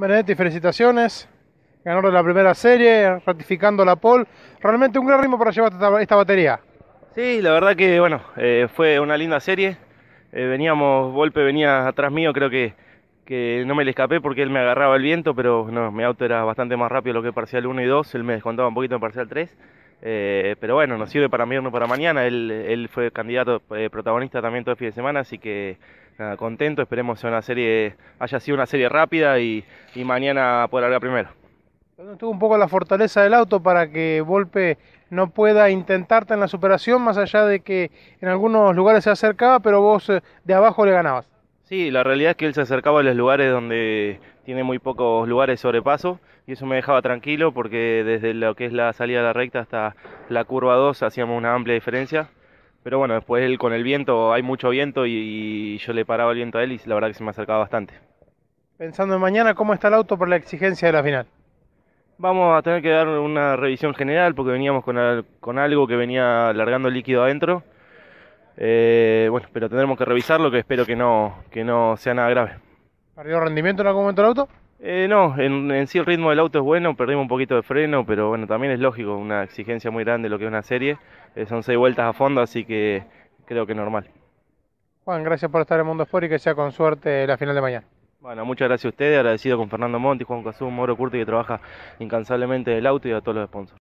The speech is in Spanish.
Benedetti, felicitaciones. Ganador la primera serie, ratificando la pole. Realmente un gran ritmo para llevar esta, batería. Sí, la verdad que bueno, eh, fue una linda serie. Eh, veníamos, golpe venía atrás mío, creo que, no me le escapé porque él me agarraba el viento, pero no, mi auto era bastante más rápido lo que parcial 1 y 2, él me descontaba un poquito en parcial 3. Eh, pero bueno, nos sirve para mí, no para mañana. Él, él fue candidato protagonista también todo el fin de semana, así que contento, esperemos que una serie, haya sido una serie rápida y, mañana poder hablar primero. Tuvo un poco la fortaleza del auto para que Volpe no pueda intentarte en la superación, más allá de que en algunos lugares se acercaba, pero vos eh, de abajo le ganabas. Sí, la realidad es que él se acercaba a los lugares donde tiene muy pocos lugares sobre paso y eso me dejaba tranquilo porque desde lo que es la salida de la recta hasta la curva 2 hacíamos una amplia diferencia. Pero bueno, después él con el viento, hay mucho viento y, yo le paraba el viento a él y la verdad que se me acercaba bastante. Pensando en mañana, ¿cómo está el auto por la exigencia de la final? Vamos a tener que dar una revisión general porque veníamos con, algo que venía largando líquido adentro. Eh, bueno, pero tendremos que revisarlo, que espero que no, que no sea nada grave. ¿Perdió rendimiento en algún momento el auto? Eh, no, en, sí el ritmo del auto es bueno, perdimos un poquito de freno, pero bueno, también es lógico, una exigencia muy grande lo que es una serie. Eh, son seis vueltas a fondo, así que creo que es normal. Juan, gracias por estar en Mundo Sport y que sea con suerte la final de mañana. Bueno, muchas gracias a ustedes, agradecido con Fernando Monti, Juan Cazú, Moro Curti que trabaja incansablemente del auto y a todos los sponsors.